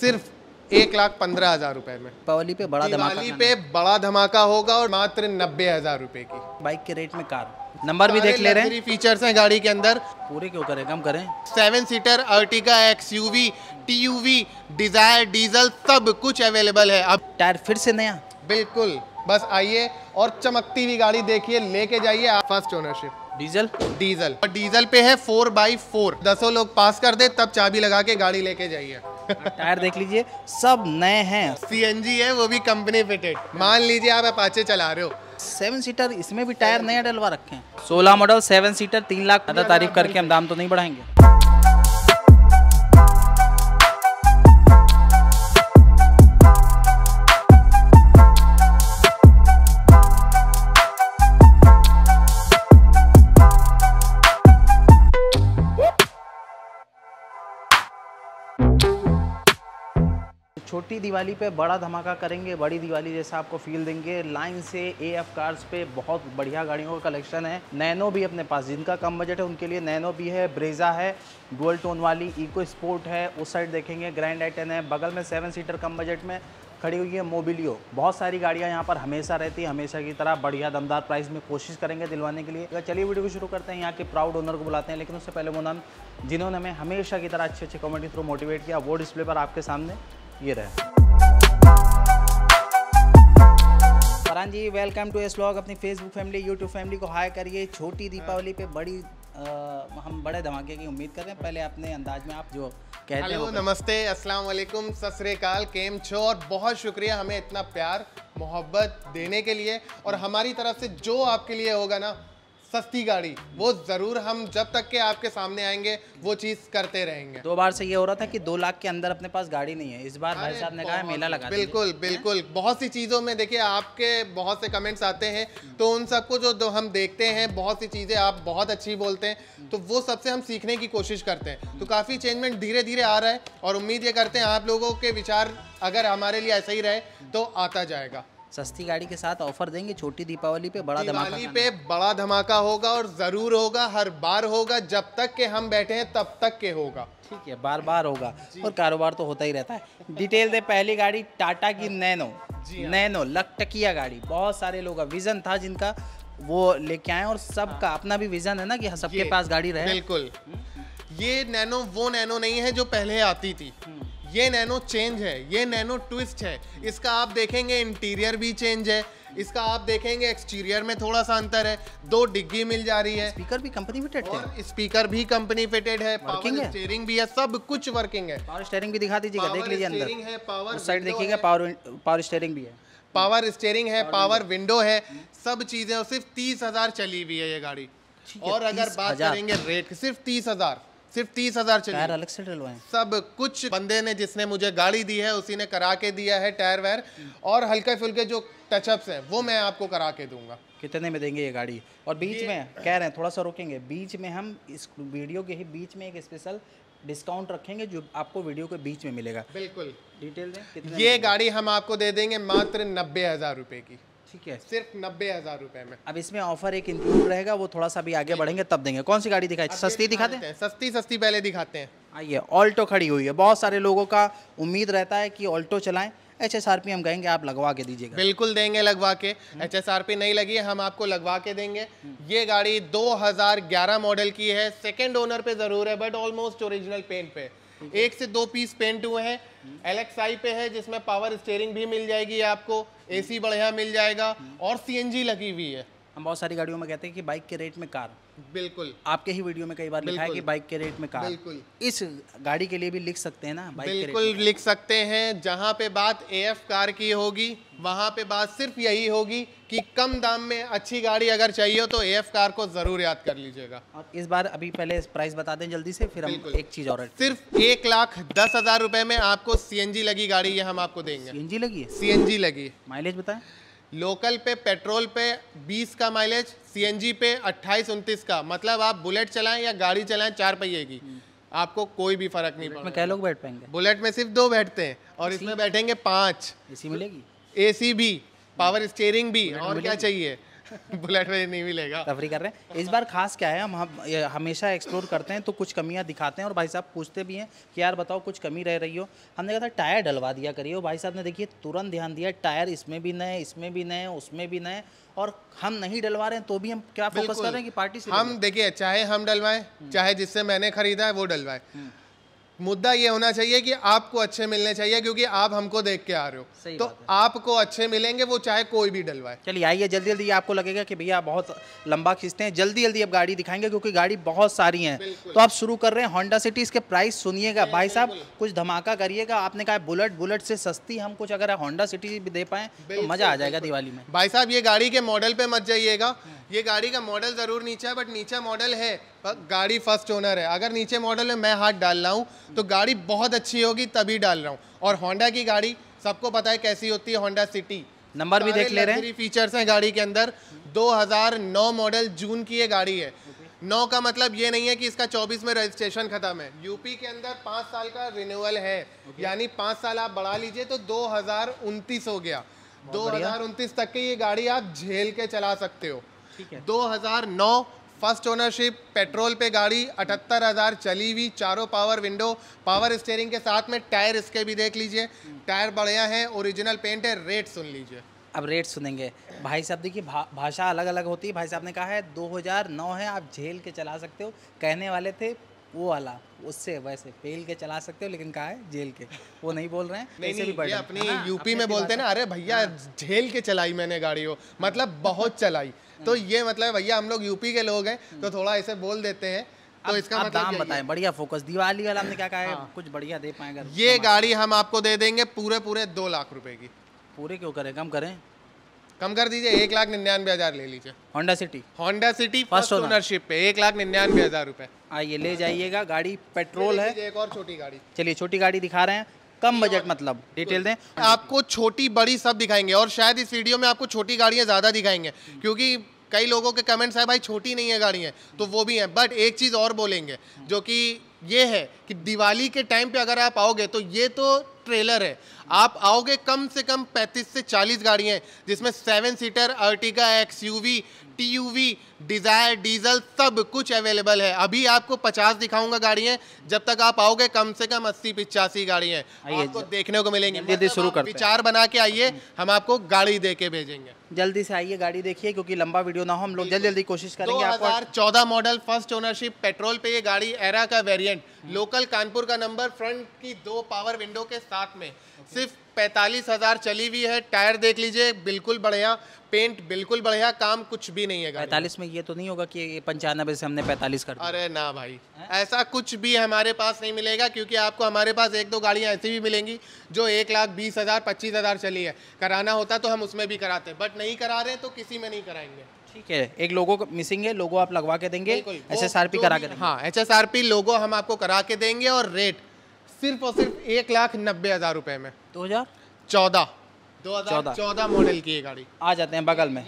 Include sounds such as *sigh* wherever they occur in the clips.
सिर्फ एक लाख पंद्रह हजार रुपए में पवली पे बड़ा धमाका पे बड़ा धमाका होगा और मात्र नब्बे हजार रुपए की बाइक के रेट में कार नंबर भी देख ले रहे हैं फीचर्स हैं गाड़ी के अंदर पूरे क्यों करें कम करें seven seater Ertiga X UV T UV Dzire diesel सब कुछ अवेलेबल है अब टायर फिर से नया बिल्कुल बस आइए और चमकती हुई गाड़ी देखिए लेके जाइए फर्स्ट ओनरशिप डीजल डीजल और डीजल पे है फोर बाई फोर दसों लोग पास कर दे तब चाबी लगा के गाड़ी लेके जाइए टायर देख लीजिए सब नए हैं सीएनजी है वो भी कंपनी फिटेड मान लीजिए आप अपाचे चला रहे हो सेवन सीटर इसमें भी टायर नया डलवा रखे हैं सोलह मॉडल सेवन सीटर तीन लाख तारीफ करके हम दाम तो नहीं बढ़ाएंगे छोटी दिवाली पे बड़ा धमाका करेंगे बड़ी दिवाली जैसा आपको फील देंगे लाइन से ए एफ कार्स पे बहुत बढ़िया गाड़ियों का कलेक्शन है नैनो भी अपने पास जिनका कम बजट है उनके लिए नैनो भी है ब्रेजा है डुअल टोन वाली इको स्पोर्ट है उस साइड देखेंगे ग्रैंड आइटन है बगल में सेवन सीटर कम बजट में खड़ी हुई है मोबिलियो बहुत सारी गाड़ियाँ यहाँ पर हमेशा रहती है हमेशा की तरह बढ़िया दमदार प्राइस में कोशिश करेंगे दिलवाने के लिए अगर चलिए वीडियो को शुरू करते हैं यहाँ के प्राउड ओनर को बुलाते हैं लेकिन उससे पहले वो नाम जिन्होंने हमें हमेशा की तरह अच्छे अच्छे कमेंट थ्रू मोटिवेट किया वो डिस्प्ले पर आपके सामने ये रहा Farhan ji welcome to S blog अपनी फेसबुक फैमिली यूट्यूब फैमिली को हाई करिए छोटी दीपावली पे बड़ी आ, हम बड़े धमाके की उम्मीद कर रहे हैं पहले अपने अंदाज में आप जो कहते हेलो नमस्ते अस्सलाम वालेकुम ससरेकाल केम छो और बहुत शुक्रिया हमें इतना प्यार मोहब्बत देने के लिए और हमारी तरफ से जो आपके लिए होगा ना सस्ती गाड़ी वो ज़रूर हम जब तक के आपके सामने आएंगे वो चीज़ करते रहेंगे दो बार से ये हो रहा था कि दो लाख के अंदर अपने पास गाड़ी नहीं है इस बार भाई साहब ने कहा मेला लगा बिल्कुल बिल्कुल बहुत सी चीज़ों में देखिए आपके बहुत से कमेंट्स आते हैं तो उन सबको जो हम देखते हैं बहुत सी चीज़ें आप बहुत अच्छी बोलते हैं तो वो सबसे हम सीखने की कोशिश करते हैं तो काफ़ी चेंजमेंट धीरे धीरे आ रहा है और उम्मीद ये करते हैं आप लोगों के विचार अगर हमारे लिए ऐसा ही रहे तो आता जाएगा सस्ती गाड़ी के साथ ऑफर देंगे छोटी दीपावली पे बड़ा धमाका पे बड़ा धमाका होगा और ज़रूर होगा हर बार होगा जब तक के हम बैठे हैं तब तक के होगा ठीक है बार बार होगा और कारोबार तो होता ही रहता है डिटेल दे पहली गाड़ी टाटा की हाँ। नैनो हाँ। नैनो लकटकिया गाड़ी बहुत सारे लोग विजन था जिनका वो लेके आए और सबका हाँ। अपना भी विजन है ना कि सबके पास गाड़ी रहे बिल्कुल ये नैनो वो नैनो नहीं है जो पहले आती थी हम्म। ये नैनो चेंज है ये नैनो ट्विस्ट है इसका आप देखेंगे इंटीरियर भी चेंज है इसका आप देखेंगे एक्सटीरियर में थोड़ा सा अंतर है दो डिग्गी मिल जा रही है स्पीकर भी कंपनी फिटेड है स्पीकर भी कंपनी फिटेड है है स्टेयरिंग भी है सब कुछ वर्किंग है पावर स्टेयरिंग भी दिखा दीजिएगा देख लीजिए अंदर है पावर साइड देखिएगा पावर पावर स्टेयरिंग भी है पावर स्टेयरिंग है पावर विंडो है सब चीजें सिर्फ तीस हजार चली हुई है ये गाड़ी और अगर बात करेंगे रेट सिर्फ तीस हजार सिर्फ तीस हजार टायर अलग से डलवाए सब कुछ बंदे ने जिसने मुझे गाड़ी दी है उसी ने करा के दिया है टायर वायर हम्म। और हल्के फुल्के जो टचअप्स हैं वो मैं आपको करा के दूंगा कितने में देंगे ये गाड़ी और बीच में कह रहे हैं थोड़ा सा रोकेंगे बीच में हम इस वीडियो के ही बीच में एक स्पेशल डिस्काउंट रखेंगे जो आपको वीडियो के बीच में मिलेगा बिल्कुल डिटेल दें ये गाड़ी हम आपको दे देंगे मात्र नब्बे हज़ार रुपए की ठीक है सिर्फ नब्बे हज़ार रुपए में अब इसमें ऑफर एक इंक्लूड रहेगा वो थोड़ा सा भी आगे बढ़ेंगे तब देंगे कौन सी गाड़ी दिखाई सस्ती दिखाते हैं सस्ती सस्ती पहले दिखाते हैं आइए हाँ, ऑल्टो खड़ी हुई है बहुत सारे लोगों का उम्मीद रहता है कि ऑल्टो चलाएं एच एस आर पी हम कहेंगे आप लगवा के दीजिएगा बिल्कुल देंगे लगवा के एच एस आर पी नहीं लगी है हम आपको लगवा के देंगे हम्म। ये गाड़ी 2011 मॉडल की है सेकेंड ओनर पे ज़रूर है बट ऑलमोस्ट ओरिजिनल पेंट पे एक से दो पीस पेंट हुए हैं आई पे है जिसमें पावर स्टेयरिंग भी मिल जाएगी आपको एसी बढ़िया मिल जाएगा और सीएनजी लगी हुई है हम बहुत सारी गाड़ियों में कहते हैं कि बाइक के रेट में कार बिल्कुल आपके ही वीडियो में कई बार लिखा है कि बाइक के रेट में कार बिल्कुल इस गाड़ी के लिए भी लिख सकते हैं ना बाइक बिल्कुल लिख सकते हैं जहाँ पे बात ए कार की होगी वहाँ पे बात सिर्फ यही होगी कि कम दाम में अच्छी गाड़ी अगर चाहिए हो तो ए कार को जरूर याद कर लीजिएगा और इस बार अभी पहले प्राइस बता दें जल्दी से फिर हम एक चीज और सिर्फ एक लाख दस हजार रुपए में आपको सी लगी गाड़ी ये हम आपको देंगे सी लगी सीएनजी लगी माइलेज बताए लोकल पे पेट्रोल पे 20 का माइलेज सीएनजी पे 28 उनतीस का मतलब आप बुलेट चलाएं या गाड़ी चलाएं चार पहिए की आपको कोई भी फर्क नहीं पड़ता क्या लोग बैठ पाएंगे बुलेट में सिर्फ दो बैठते हैं और इसमें बैठेंगे पाँच ए मिलेगी ए भी पावर स्टेयरिंग भी और क्या चाहिए बुलेट में नहीं मिलेगा तफरी कर रहे हैं इस बार खास क्या है हम हमेशा एक्सप्लोर करते हैं तो कुछ कमियां दिखाते हैं और भाई साहब पूछते भी हैं कि यार बताओ कुछ कमी रह रही हो हमने कहा था टायर डलवा दिया करिए भाई साहब ने देखिए तुरंत ध्यान दिया टायर इसमें भी नए इसमें भी नए उसमें भी नए और हम नहीं डलवा रहे हैं तो भी हम क्या फोकस कर रहे हैं कि पार्टी से हम देखिए चाहे हम डलवाएं हम्म। चाहे जिससे मैंने खरीदा है वो डलवाए हम्म। मुद्दा ये होना चाहिए कि आपको अच्छे मिलने चाहिए क्योंकि आप हमको देख के आ रहे हो तो आपको अच्छे मिलेंगे वो चाहे कोई भी डलवाए चलिए आइए जल्दी जल्दी आपको लगेगा कि भैया बहुत लंबा खींचते हैं जल्दी जल्दी आप गाड़ी दिखाएंगे क्योंकि गाड़ी बहुत सारी हैं तो आप शुरू कर रहे हैं होंडा सिटी इसके प्राइस सुनिएगा भाई साहब कुछ धमाका करिएगा आपने कहा बुलेट बुलेट से सस्ती हम कुछ अगर होंडा सिटी भी दे पाए तो मजा आ जाएगा दिवाली में भाई साहब ये गाड़ी के मॉडल पे मत जाइएगा हाँ। ये गाड़ी का मॉडल जरूर नीचा है बट नीचा मॉडल है गाड़ी फर्स्ट ओनर है अगर नीचे मॉडल में मैं हाथ डाल रहा हूँ तो गाड़ी बहुत अच्छी होगी तभी डाल रहा हूँ और होंडा की गाड़ी सबको पता है कैसी होती है होंडा सिटी नंबर भी देख ले रहे हैं फीचर्स हैं गाड़ी के अंदर 2009 मॉडल जून की ये गाड़ी है नौ का मतलब ये नहीं है कि इसका 24 में रजिस्ट्रेशन खत्म है यूपी के अंदर पाँच साल का रिन्यूअल है यानी पाँच साल आप बढ़ा लीजिए तो दो हो गया दो तक की ये गाड़ी आप झेल के चला सकते हो 2009 फर्स्ट ओनरशिप पेट्रोल पे गाड़ी अठहत्तर हज़ार चली हुई चारों पावर विंडो पावर स्टेयरिंग के साथ में टायर इसके भी देख लीजिए टायर बढ़िया हैं ओरिजिनल पेंट है रेट सुन लीजिए अब रेट सुनेंगे भाई साहब देखिए भा, भाषा अलग अलग होती है भाई साहब ने कहा है 2009 है आप झेल के चला सकते हो कहने वाले थे वो वाला उससे वैसे फेल के चला सकते हो लेकिन कहा है जेल के वो नहीं बोल रहे हैं नहीं, नहीं, भी अपनी यूपी हाँ, में बोलते हैं ना अरे भैया झेल हाँ। के चलाई मैंने गाड़ी हो मतलब बहुत चलाई तो ये मतलब भैया हम लोग यूपी के लोग हैं तो थोड़ा इसे बोल देते हैं तो इसका अब मतलब दाम बताएं बढ़िया फोकस दिवाली वाला हमने क्या कहा है हाँ। कुछ बढ़िया दे पाएगा ये गाड़ी हम आपको दे देंगे पूरे पूरे दो लाख रुपए की पूरे क्यों करें कम करें कम कर दीजिए एक लाख निन्यानवे हजार ले लीजिए Honda City Honda City first ownership पे एक लाख निन्यानवे हजार रुपए आइए ले जाइएगा गाड़ी पेट्रोल है एक और छोटी गाड़ी चलिए छोटी गाड़ी दिखा रहे हैं कम बजट मतलब डिटेल दें आपको छोटी बड़ी सब दिखाएंगे और शायद इस वीडियो में आपको छोटी गाड़ियाँ ज़्यादा दिखाएंगे क्योंकि कई लोगों के कमेंट्स है भाई छोटी नहीं है गाड़ियाँ तो वो भी हैं बट एक चीज़ और बोलेंगे जो कि ये है कि दिवाली के टाइम पे अगर आप आओगे तो ये तो ट्रेलर है आप आओगे कम से कम 35 से 40 गाड़ियाँ जिसमें seven seater Ertiga X U TUV Dzire diesel सब कुछ अवेलेबल है अभी आपको 50 दिखाऊंगा गाड़ियाँ जब तक आप आओगे कम से कम 80 पिचासी गाड़ियाँ आपको देखने को मिलेंगी जल्दी शुरू तो कर विचार बना के आइए हम आपको गाड़ी दे के भेजेंगे जल्दी से आइए गाड़ी देखिए क्योंकि लंबा वीडियो ना हो हम लोग जल्दी जल्दी कोशिश करेंगे आपको चौदह मॉडल फर्स्ट ओनरशिप पेट्रोल पे ये गाड़ी एरा का वेरिएंट लोकल हम्म। कानपुर का नंबर फ्रंट की दो पावर विंडो के साथ में सिर्फ पैंतालीस हज़ार चली हुई है टायर देख लीजिए बिल्कुल बढ़िया पेंट बिल्कुल बढ़िया काम कुछ भी नहीं है पैंतालीस में ये तो नहीं होगा कि पंचानबे से हमने पैंतालीस कर अरे ना भाई है? ऐसा कुछ भी हमारे पास नहीं मिलेगा क्योंकि आपको हमारे पास एक दो गाड़ियाँ ऐसी भी मिलेंगी जो एक लाख बीस हज़ार पच्चीस हज़ार चली है कराना होता तो हम उसमें भी कराते बट नहीं करा रहे तो किसी में नहीं कराएंगे ठीक है एक लोगो मिसिंग है लोगो आप लगवा के देंगे एच एस आर पी करा के हाँ एच एस आर पी लोगो हम आपको करा के देंगे और रेट सिर्फ और सिर्फ एक लाख नब्बे हजार रुपए में दो हजार चौदह दो हजार चौदह मॉडल की ये गाड़ी आ जाते हैं बगल में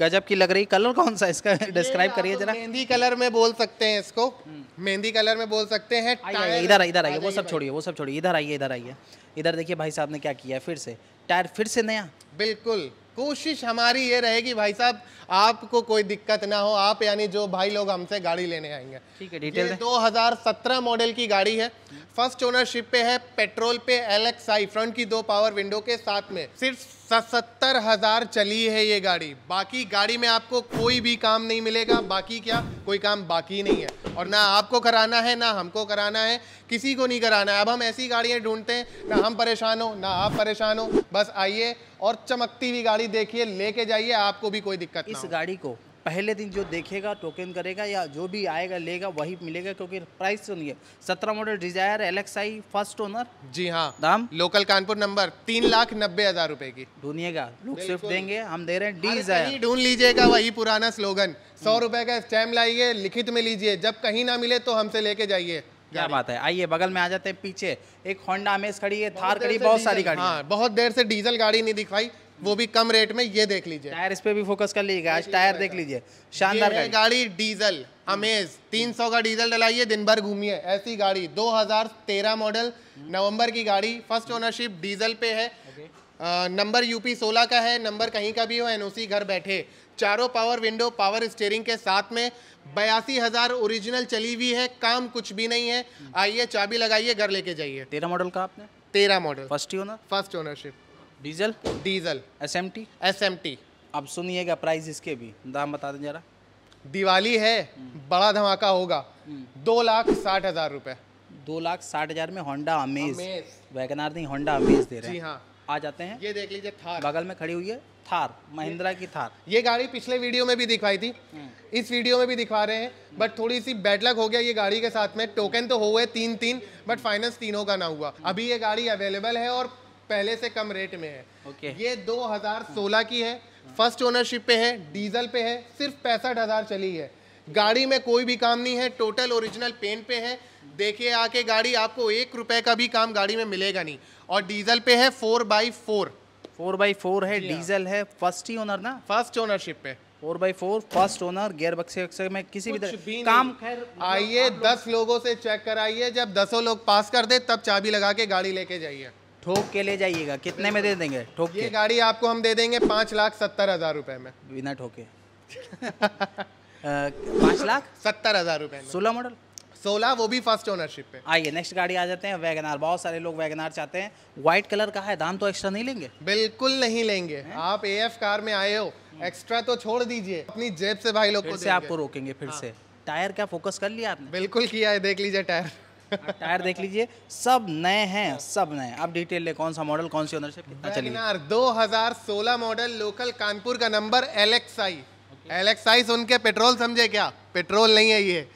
गजब की लग रही कलर कौन सा इसका डिस्क्राइब करिए जरा मेहंदी कलर में बोल सकते हैं इसको हम्म। मेहंदी कलर में बोल सकते हैं इधर इधर आइए वो सब छोड़िए वो सब छोड़िए इधर आइए इधर आइए इधर देखिए भाई साहब ने क्या किया फिर से टायर फिर से नया बिल्कुल कोशिश हमारी ये रहेगी भाई साहब आपको कोई दिक्कत ना हो आप यानी जो भाई लोग हमसे गाड़ी लेने आएंगे ठीक है डिटेल हजार सत्रह मॉडल की गाड़ी है फर्स्ट ओनरशिप पे है पेट्रोल पे एल एक्स आई फ्रंट की दो पावर विंडो के साथ में सिर्फ सतर हजार चली है ये गाड़ी बाकी गाड़ी में आपको कोई भी काम नहीं मिलेगा बाकी क्या कोई काम बाकी नहीं है और ना आपको कराना है ना हमको कराना है किसी को नहीं कराना है अब हम ऐसी गाड़ियाँ ढूंढते हैं ना हम परेशान हो ना आप परेशान हो बस आइए और चमकती हुई गाड़ी देखिए लेके जाइए आपको भी कोई दिक्कत इस गाड़ी को पहले दिन जो देखेगा टोकन करेगा या जो भी आएगा लेगा वही मिलेगा क्योंकि प्राइस तो नहीं है सत्रह model Dzire L X I first owner जी हाँ दाम लोकल कानपुर नंबर तीन लाख नब्बे हजार रुपए की ढूंढिएगा लोग सिर्फ देंगे हम दे रहे हैं डिजायर ढूंढ लीजिएगा वही पुराना स्लोगन सौ हम्म। रुपए का स्टैम्प लाइए लिखित में लीजिए जब कहीं ना मिले तो हमसे लेके जाइए क्या बात है आइए बगल में आ जाते हैं पीछे एक होंडा अमेज खड़ी है थार खड़ी बहुत सारी गाड़ी हाँ, बहुत देर से डीजल गाड़ी नहीं दिखाई वो भी कम रेट में ये देख लीजिए टायर इस पे भी फोकस कर लीजिएगा आज टायर देख लीजिए शानदार गाड़ी डीजल अमेज 300 का डीजल डलाइए दिन भर घूमिए ऐसी गाड़ी 2013 मॉडल नवंबर की गाड़ी फर्स्ट ओनरशिप डीजल पे है नंबर यूपी 16 का है नंबर कहीं का भी हो एनओसी घर बैठे चारों पावर विंडो पावर स्टेयरिंग के साथ में बयासी हज़ार ओरिजिनल चली हुई है काम कुछ भी नहीं है आइए चाबी लगाइए घर लेके जाइए तेरह मॉडल का आपने तेरह model first owner first ownership diesel diesel S M T S M T अब सुनिएगा प्राइस इसके भी दाम बता दें जरा दिवाली है हम्म। बड़ा धमाका होगा हम्म। दो लाख साठ हजार रुपए दो लाख साठ हजार में होंडा अमेज वैगनार नहीं होंडा अमेज दे रहे हैं हाँ आ जाते हैं ये देख लीजिए थार बगल में खड़ी हुई है थार महिंद्रा की थार ये गाड़ी पिछले वीडियो में भी दिखवाई थी हम्म। इस वीडियो में भी दिखा रहे हैं बट थोड़ी सी बैटलक हो गया ये गाड़ी के साथ में टोकन तो हो गए तीन तीन बट फाइनेंस तीनों का ना हुआ अभी ये गाड़ी अवेलेबल है और पहले से कम रेट में है okay. ये 2016 की है फर्स्ट ओनरशिप पे है डीजल पे है सिर्फ पैंसठ हज़ार चली है गाड़ी में कोई भी काम नहीं है टोटल ओरिजिनल पेन पे है देखिए आके गाड़ी आपको एक रुपए का भी काम गाड़ी में मिलेगा नहीं और डीजल पे है four by four four by four है डीजल है फर्स्ट ही ओनर ना फर्स्ट ओनरशिप पे four by four first owner gear बक्से बक्से में किसी भी, भी काम खैर आइए दस लोगों से चेक कराइए जब दसों लोग पास कर दे तब चाबी लगा के गाड़ी लेके जाइए ठोक के ले जाइएगा कितने में दे देंगे ठोक ये गाड़ी आपको हम दे देंगे पाँच लाख सत्तर हज़ार रुपए में बिना ठोके *laughs* पाँच लाख सत्तर हज़ार रुपए सोलह मॉडल सोलह वो भी फर्स्ट ओनरशिप पे आइए नेक्स्ट गाड़ी आ जाते हैं वैगनार बहुत सारे लोग वैगनार चाहते हैं व्हाइट कलर का है दाम तो एक्स्ट्रा नहीं लेंगे बिल्कुल नहीं लेंगे है? आप ए कार में आए हो एक्स्ट्रा हम्म। तो छोड़ दीजिए अपनी जेब से भाई लोग से आपको रोकेंगे फिर हाँ। से टायर क्या फोकस कर लिया आपने बिल्कुल किया है देख लीजिए टायर टायर देख लीजिए सब नए हैं सब नए आप डिटेल ले कौन सा मॉडल कौन सी ओनरशिप कितना चलिए दो हजार सोलह मॉडल लोकल कानपुर का number L X I L X I सुन के पेट्रोल समझे क्या पेट्रोल नहीं है ये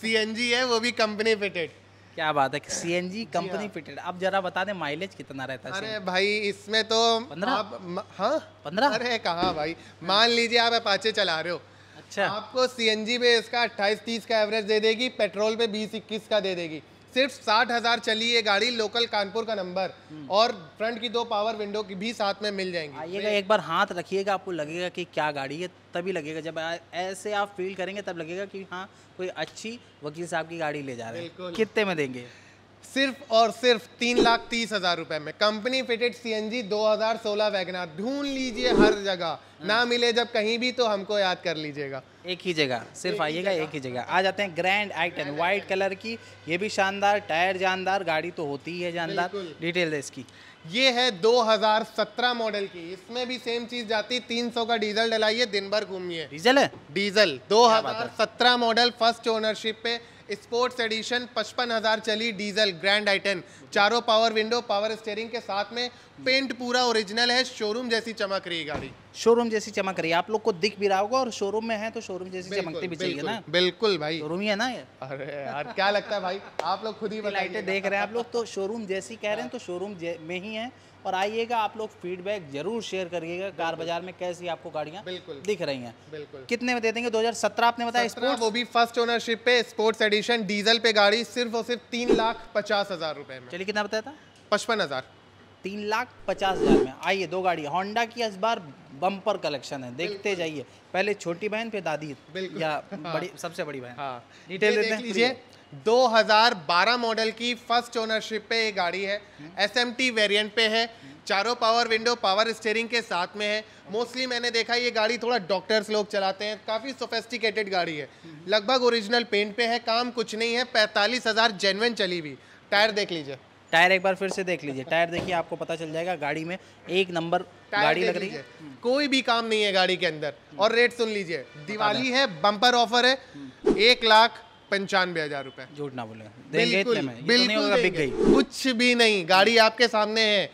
सी एन जी है वो भी कंपनी फिटेड क्या बात है C N G company fitted हाँ। आप जरा बता दें माइलेज कितना रहता है अरे भाई इसमें तो पंद्रह हाँ पंद्रह अरे कहा भाई मान लीजिए आप अपाचे चला रहे हो अच्छा आपको सी पे इसका 28-30 का एवरेज दे देगी पेट्रोल पे 20-21 का दे देगी सिर्फ साठ हजार चली ये गाड़ी लोकल कानपुर का नंबर हम्म। और फ्रंट की दो पावर विंडो की भी साथ में मिल जाएंगी आइएगा हाँ, एक बार हाथ रखिएगा आपको लगेगा कि क्या गाड़ी है तभी लगेगा जब ऐसे आप फील करेंगे तब लगेगा कि हाँ कोई अच्छी वकील साहब की गाड़ी ले जा रहे हैं कितने में देंगे सिर्फ और सिर्फ तीन लाख तीस हजार रुपए में कंपनी फिटेड सी हजार सोलह वैगनार ढूंढ लीजिए हर जगह ना मिले जब कहीं भी तो हमको याद कर लीजिएगा एक ही जगह सिर्फ आइएगा एक ही जगह आ जाते हैं grand I ten white colour की ये भी शानदार टायर जानदार गाड़ी तो होती ही है जानदार डिटेल इसकी ये है 2017 मॉडल की इसमें भी सेम चीज जाती तीन सौ का डीजल डलाइए दिन भर घूमिए डीजल है डीजल 2017 मॉडल फर्स्ट ओनरशिप पे स्पोर्ट्स एडिशन पचपन हज़ार चली डीजल ग्रैंड आइटन चारों पावर विंडो पावर स्टेयरिंग के साथ में पेंट पूरा ओरिजिनल है शोरूम जैसी चमक रही गाड़ी शोरूम जैसी चमक रही है आप लोग को दिख भी रहा होगा और शोरूम में है तो शोरूम जैसी चमकती भी चाहिए ना बिल्कुल भाई शोरूम ही है ना ये अरे यार क्या लगता है भाई आप लोग खुद ही *laughs* लाइटें देख रहे हैं आप लोग तो शोरूम जैसी कह रहे हैं तो शोरूम में ही है और आइएगा आप लोग फीडबैक जरूर शेयर करिएगा कार बाजार में कैसी आपको गाड़ियाँ दिख रही हैं बिल्कुल कितने में दे देंगे 2017 आपने बताया स्पोर्ट वो भी फर्स्ट ओनरशिप पे स्पोर्ट्स एडिशन डीजल पे गाड़ी सिर्फ और सिर्फ तीन लाख पचास हज़ार रुपए में चलिए कितना बताया था पचपन हज़ार तीन लाख पचास हज़ार में आइए दो गाड़ी होंडा की इस बार बम्पर कलेक्शन है देखते जाइए पहले छोटी बहन फिर दादी या *laughs* हाँ। बड़ी सबसे बड़ी बहन डिटेल हाँ। देख लीजिए 2012 मॉडल की फर्स्ट ओनरशिप पे ये गाड़ी है एस एम टी वेरियंट पे है चारों पावर विंडो पावर स्टेयरिंग के साथ में है मोस्टली मैंने देखा ये गाड़ी थोड़ा डॉक्टर्स लोग चलाते हैं काफ़ी सोफेस्टिकेटेड गाड़ी है लगभग ओरिजिनल पेंट पे है काम कुछ नहीं है पैंतालीस हज़ार जेनवन चली हुई टायर देख लीजिए टायर एक बार फिर से देख लीजिए टायर देखिए आपको पता चल जाएगा गाड़ी में एक नंबर गाड़ी लग रही है कोई भी काम नहीं है गाड़ी के अंदर और रेट सुन लीजिए दिवाली है बम्पर ऑफर है एक लाख पंचानवे हजार रूपए झूठ ना बोले बिल्कुल तो बिल्कुल कुछ भी नहीं गाड़ी आपके सामने है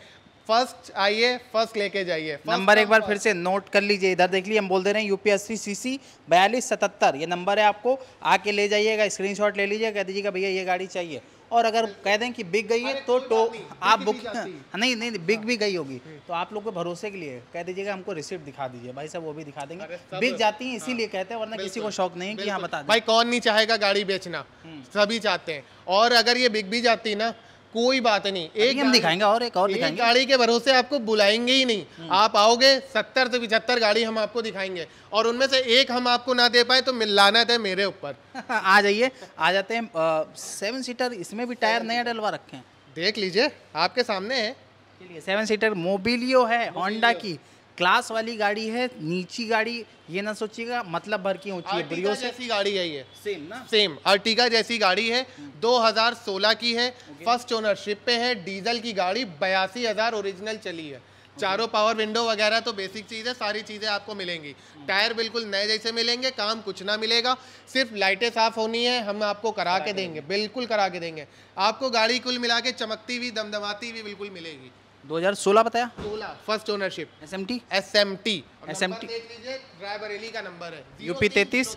फर्स्ट आइए फर्स्ट लेके जाइए नंबर एक बार फिर से नोट कर लीजिए इधर देख लीजिए हम बोल दे रहे हैं यूपीएससी सी बयालीस सतहत्तर ये नंबर है आपको आके ले जाइएगा स्क्रीनशॉट ले लीजिए कह दीजिएगा भैया ये गाड़ी चाहिए और अगर कह दें कि बिक गई है तो टो आप बुक नहीं नहीं बिक हाँ। भी गई होगी तो आप लोग के भरोसे के लिए कह दीजिएगा हमको रिसिप्ट दिखा दीजिए भाई साहब वो भी दिखा देंगे बिक जाती है इसीलिए हाँ। कहते हैं वरना किसी को शौक नहीं है कि हाँ बता भाई कौन नहीं चाहेगा गाड़ी बेचना हम्म। सभी चाहते हैं और अगर ये बिक भी जाती ना कोई बात नहीं एक हम दिखाएंगे और एक और दिखाएंगे एक गाड़ी के भरोसे आपको बुलाएंगे ही नहीं हम्म। आप आओगे सत्तर से पिछहत्तर गाड़ी हम आपको दिखाएंगे और उनमें से एक हम आपको ना दे पाए तो मिलाना है मेरे ऊपर *laughs* आ जाइए आ जाते हैं आ, सेवन सीटर इसमें भी टायर नया डलवा रखे हैं देख लीजिए आपके सामने है सेवन सीटर मोबिलियो है होंडा की क्लास वाली गाड़ी है नीची गाड़ी ये ना सोचिएगा मतलब भर की ऊंची है जैसी गाड़ी है ये सेम ना सेम अर्टिगा जैसी गाड़ी है 2016 की है फर्स्ट ओनरशिप पे है डीजल की गाड़ी बयासी हज़ार ओरिजिनल चली है चारों पावर विंडो वगैरह तो बेसिक चीज़ है सारी चीज़ें आपको मिलेंगी टायर hmm. बिल्कुल नए जैसे मिलेंगे काम कुछ ना मिलेगा सिर्फ लाइटें साफ़ होनी है हम आपको करा के देंगे बिल्कुल करा के देंगे आपको गाड़ी कुल मिला के चमकती हुई दमदमाती हुई बिल्कुल मिलेगी 2016 बताया 16 first ownership S M T S M T S M T राय का नंबर है यूपी तैतीस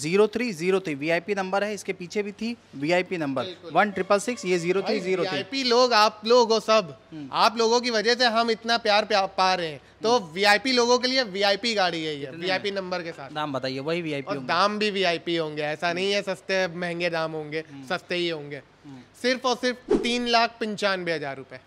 zero three zero three V I P number है इसके पीछे भी थी V I P number one triple six ये जीरो थ्री जीरो थ्री लोग आप लोग हो सब हम्म। आप लोगों की वजह से हम इतना प्यार पा रहे हैं तो वी आई पी लोगों के लिए वी आई पी गाड़ी है ये वी आई पी नंबर के साथ दाम बताइए वही वी आई पी दाम भी वी आई पी होंगे ऐसा हम्म। नहीं है सस्ते महंगे दाम होंगे हम्म। सस्ते ही होंगे सिर्फ और सिर्फ तीन लाख पंचानवे हजार रुपए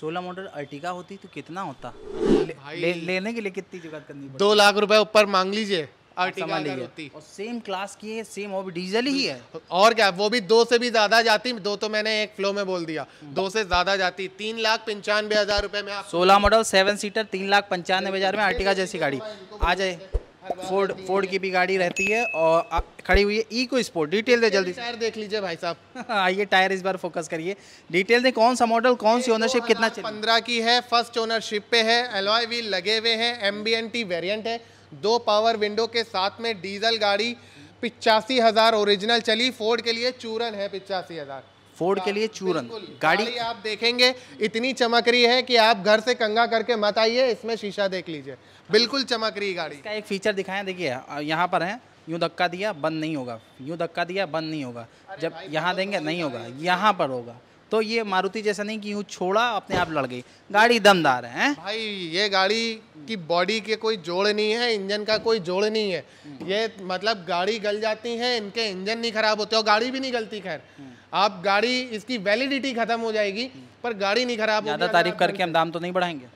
सोलह मॉडल अर्टिका होती तो कितना होता ले, ले, लेने के लिए कितनी जुगाड़ करनी दो लाख रुपए ऊपर मांग लीजिए होती और सेम क्लास की है सेम और डीजल ही है और क्या वो भी दो से भी ज्यादा जाती दो तो मैंने एक फ्लो में बोल दिया हम्म। दो से ज्यादा जाती तीन लाख पंचानवे हजार रुपए में सोलह मॉडल सेवन सीटर तीन लाख पंचानवे हजार में अर्टिगा जैसी गाड़ी आ जाए फोर्ड फोर्ड की भी गाड़ी रहती है और खड़ी हुई है इको स्पोर्ट डिटेल दे जल्दी टायर देख लीजिए भाई साहब *laughs* आइए टायर इस बार फोकस करिए डिटेल दे कौन सा मॉडल कौन सी ओनरशिप कितना हाँ, पंद्रह की है फर्स्ट ओनरशिप पे है एलॉय व्हील लगे हुए हैं M B N T variant है दो पावर विंडो के साथ में डीजल गाड़ी पिचासी हज़ार ओरिजिनल चली फोर्ड के लिए चूरन है पिचासी हज़ार फोर्ड के लिए हाँ, चूरन गाड़ी।, गाड़ी आप देखेंगे इतनी चमक रही है कि आप घर से कंगा करके मत आइए इसमें शीशा देख लीजिए बिल्कुल चमक रही गाड़ी इसका एक फीचर दिखाएं देखिए यहाँ पर है यूँ धक्का दिया बंद नहीं होगा यूँ धक्का दिया बंद नहीं होगा जब यहाँ देंगे नहीं होगा यहाँ पर होगा तो ये मारुति जैसा नहीं कि यूँ छोड़ा अपने आप लड़ गई गाड़ी दमदार है भाई ये गाड़ी की बॉडी के कोई जोड़ नहीं है इंजन का कोई जोड़ नहीं है हम्म। ये मतलब गाड़ी गल जाती है इनके इंजन नहीं खराब होते और गाड़ी भी नहीं गलती खैर हम्म। आप गाड़ी इसकी वैलिडिटी खत्म हो जाएगी हम्म। पर गाड़ी नहीं खराब ज़्यादा तारीफ करके हम दाम तो नहीं बढ़ाएंगे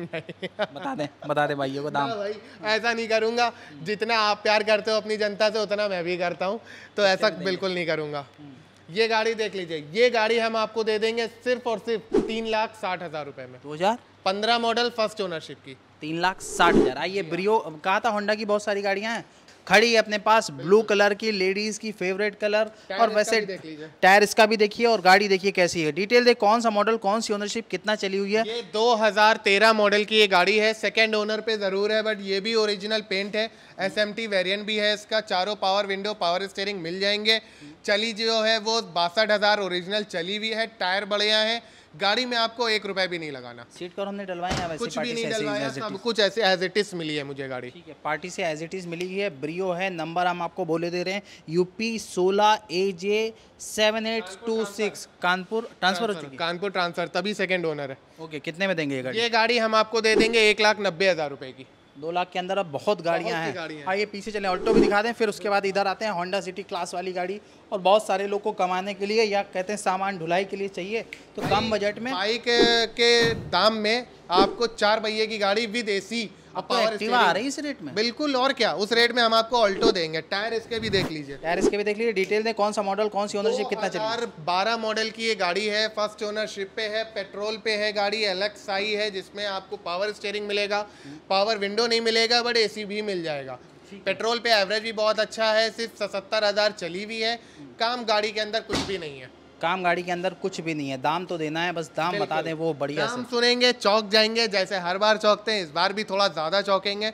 *laughs* बता दे बता भाइयों को *laughs* दाम भाई ऐसा नहीं करूँगा जितना आप प्यार करते हो अपनी जनता से उतना मैं भी करता हूँ तो ऐसा बिल्कुल नहीं करूँगा हम्म। ये गाड़ी देख लीजिए ये गाड़ी हम आपको दे देंगे सिर्फ और सिर्फ तीन लाख साठ हजार रुपए में दो हजार पंद्रह मॉडल फर्स्ट ओनरशिप की तीन लाख साठ हजार आइए ब्रियो हाँ। कहा था होंडा की बहुत सारी गाड़ियां हैं खड़ी है अपने पास ब्लू कलर की लेडीज की फेवरेट कलर और वैसे टायर इसका भी देखिए और गाड़ी देखिए कैसी है डिटेल देख कौन सा मॉडल कौन सी ओनरशिप कितना चली हुई है ये 2013 मॉडल की ये गाड़ी है सेकेंड ओनर पे जरूर है बट ये भी ओरिजिनल पेंट है एस एम वेरियंट भी है इसका चारों पावर विंडो पावर स्टेयरिंग मिल जाएंगे चली जो है वो बासठ ओरिजिनल चली हुई है टायर बढ़िया है गाड़ी में आपको एक रुपए भी नहीं लगाना सीट कवर हमने डलवाए हैं कुछ भी नहीं डलवाया कुछ ऐसे एज इट इज मिली है मुझे गाड़ी ठीक है पार्टी से एज इट इज मिली है ब्रियो है नंबर हम आपको बोले दे रहे हैं यूपी सोलह A J seven eight two six Kanpur transfer हो कानपुर ट्रांसफर तभी सेकेंड ओनर है ओके कितने में देंगे ये गाड़ी हम आपको दे देंगे एक लाख नब्बे हज़ार रुपए की दो लाख के अंदर अब बहुत गाड़ियां हैं है। आइए पीछे चलें ऑल्टो भी दिखा दें फिर उसके बाद इधर आते हैं होंडा सिटी क्लास वाली गाड़ी और बहुत सारे लोग को कमाने के लिए या कहते हैं सामान ढुलाई के लिए चाहिए तो कम बजट में बाइक के दाम में आपको चार पहिए की गाड़ी विद ए अब पावर तो एक्टिवा आ रही है इस रेट में बिल्कुल और क्या उस रेट में हम आपको ऑल्टो देंगे टायर इसके भी देख लीजिए टायर इसके भी देख लीजिए डिटेल में कौन सा मॉडल कौन सी ओनरशिप कितना चल बारह मॉडल की ये गाड़ी है फर्स्ट ओनरशिप पे है पेट्रोल पे है गाड़ी अलग साई है जिसमें आपको पावर स्टेयरिंग मिलेगा पावर विंडो नहीं मिलेगा बट एसी भी मिल जाएगा पेट्रोल पे एवरेज भी बहुत अच्छा है सिर्फ सत्तर हज़ार चली हुई है काम गाड़ी के अंदर कुछ भी नहीं है काम गाड़ी के अंदर कुछ भी नहीं है दाम तो देना है बस दाम बता दें वो बढ़िया दाम सुनेंगे चौक जाएंगे जैसे हर बार चौकते हैं इस बार भी थोड़ा ज़्यादा चौकेंगे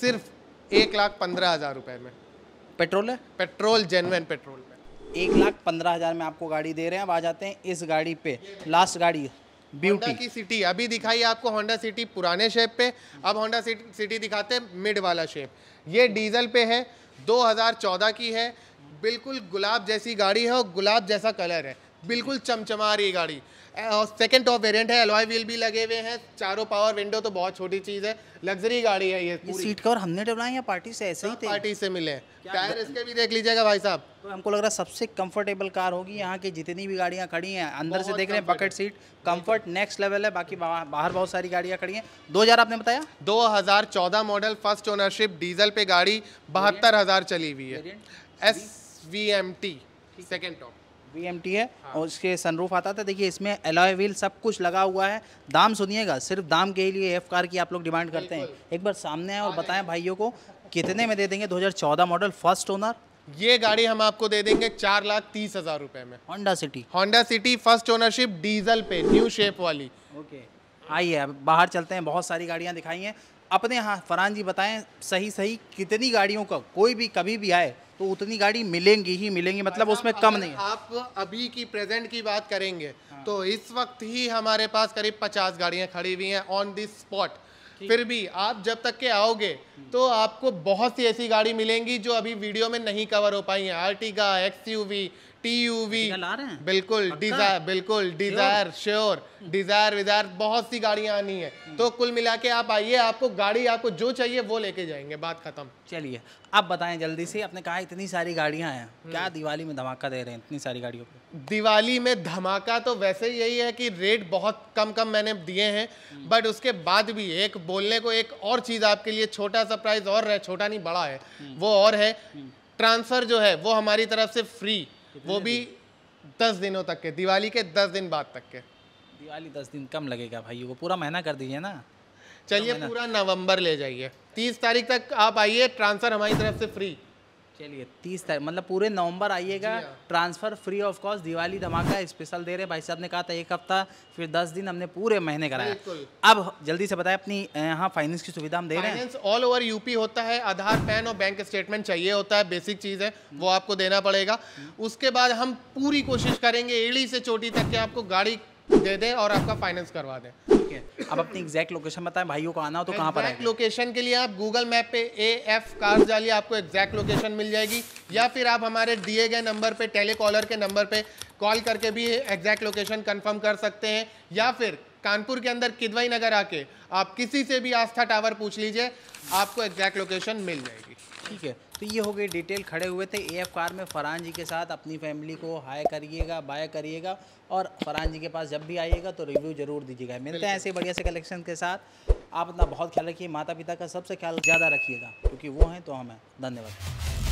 सिर्फ एक लाख पंद्रह हज़ार रुपये में पेट्रोल है पेट्रोल जेनवन पेट्रोल में एक लाख पंद्रह हज़ार में आपको गाड़ी दे रहे हैं अब आ जाते हैं इस गाड़ी पे लास्ट गाड़ी ब्यूटी की सिटी अभी दिखाई आपको होंडा सिटी पुराने शेप पे अब होंडा सिटी दिखाते हैं मिड वाला शेप ये डीजल पे है 2014 की है बिल्कुल गुलाब जैसी गाड़ी है और गुलाब जैसा कलर है बिल्कुल चमचमा रही गाड़ी और सेकेंड टॉप वेरिएंट है एलवाई व्हील भी लगे हुए हैं चारों पावर विंडो तो बहुत छोटी चीज़ है लग्जरी गाड़ी है ये, पूरी। सीट कवर हमने डबलाए या पार्टी से ऐसे ही हाँ, थे पार्टी से मिले टायर इसके भी देख लीजिएगा भाई साहब तो हमको लग रहा है सबसे कंफर्टेबल कार होगी यहाँ की जितनी भी गाड़ियाँ खड़ी हैं अंदर से देख रहे हैं bucket seat comfort next level है बाकी बाहर बहुत सारी गाड़ियाँ खड़ी हैं दो आपने बताया दो मॉडल फर्स्ट ओनरशिप डीजल पे गाड़ी बहत्तर हज़ार चली हुई है S V M T second top V M T है हाँ। और उसके सनरूफ आता था देखिए इसमें एलॉय व्हील सब कुछ लगा हुआ है दाम सुनिएगा सिर्फ दाम के लिए एफ कार की आप लोग डिमांड करते हैं एक बार सामने आए और बताएं भाइयों को कितने में दे देंगे 2014 मॉडल फर्स्ट ओनर ये गाड़ी हम आपको दे देंगे चार लाख तीस हजार रुपए में Honda City Honda City first ownership diesel पे न्यू शेप वाली ओके आइए अब बाहर चलते हैं बहुत सारी गाड़ियाँ दिखाई हैं अपने यहाँ फरहान जी बताएं सही सही कितनी गाड़ियों का कोई भी कभी भी आए तो उतनी गाड़ी मिलेंगी ही मिलेंगी मतलब उसमें कम नहीं आप अभी की प्रेजेंट की बात करेंगे हाँ। तो इस वक्त ही हमारे पास करीब पचास गाड़ियां खड़ी हुई हैं ऑन दिस स्पॉट फिर भी आप जब तक के आओगे हम्म। तो आपको बहुत सी ऐसी गाड़ी मिलेंगी जो अभी वीडियो में नहीं कवर हो पाई है Ertiga X T U V बिल्कुल डिजायर बिल्कुल डिजायर श्योर डिजायर विजायर बहुत सी गाड़ियां आनी है हम्म। तो कुल मिला के आप आइए आपको गाड़ी आपको जो चाहिए वो लेके जाएंगे बात खत्म चलिए आप बताएं जल्दी से आपने कहा इतनी सारी गाड़ियां हैं हम्म। क्या दिवाली में धमाका दे रहे हैं इतनी सारी गाड़ियों पे दिवाली में धमाका तो वैसे यही है कि रेट बहुत कम कम मैंने दिए हैं बट हम्म। उसके बाद भी एक बोलने को एक और चीज़ आपके लिए छोटा सा प्राइस और है छोटा नहीं बड़ा है वो और है ट्रांसफ़र जो है वो हमारी तरफ से फ्री वो भी दस दिनों तक के दिवाली के दस दिन बाद तक के दिवाली दस दिन कम लगेगा भाई वो पूरा महीना कर दीजिए ना चलिए पूरा नवंबर ले जाइए तीस तारीख तक आप आइए ट्रांसफ़र हमारी तरफ से फ्री चलिए तीस तारीख मतलब पूरे नवंबर आइएगा transfer free of cost Diwali धमाका स्पेशल दे रहे भाई साहब ने कहा था एक हफ्ता फिर दस दिन हमने पूरे महीने कराया अब जल्दी से बताएं अपनी यहाँ फाइनेंस की सुविधा हम दे रहे हैं ऑल ओवर यूपी होता है आधार पैन और बैंक स्टेटमेंट चाहिए होता है बेसिक चीज़ है हम्म। वो आपको देना पड़ेगा उसके बाद हम पूरी कोशिश करेंगे एड़ी से चोटी तक के आपको गाड़ी दे दें और आपका फाइनेंस करवा दें है आप अपनी एग्जैक्ट लोकेशन बताएं भाइयों को आना हो तो कहाँ पर लोकेशन के लिए आप गूगल मैप पे ए एफ कार्स डालिए आपको एग्जैक्ट लोकेशन मिल जाएगी या फिर आप हमारे दिए गए नंबर पे टेलीकॉलर के नंबर पे कॉल करके भी एग्जैक्ट लोकेशन कंफर्म कर सकते हैं या फिर कानपुर के अंदर किदवाई नगर आके आप किसी से भी आस्था टावर पूछ लीजिए आपको एग्जैक्ट लोकेशन मिल जाएगी ठीक है तो ये हो गई डिटेल खड़े हुए थे ए कार में फरहान जी के साथ अपनी फैमिली को हाई करिएगा बाय करिएगा और फरहान जी के पास जब भी आइएगा तो रिव्यू ज़रूर दीजिएगा मिलते हैं ऐसे बढ़िया से कलेक्शन के साथ आप अपना बहुत ख्याल रखिए माता पिता का सबसे ख्याल ज़्यादा रखिएगा क्योंकि वो हैं तो हम हैं धन्यवाद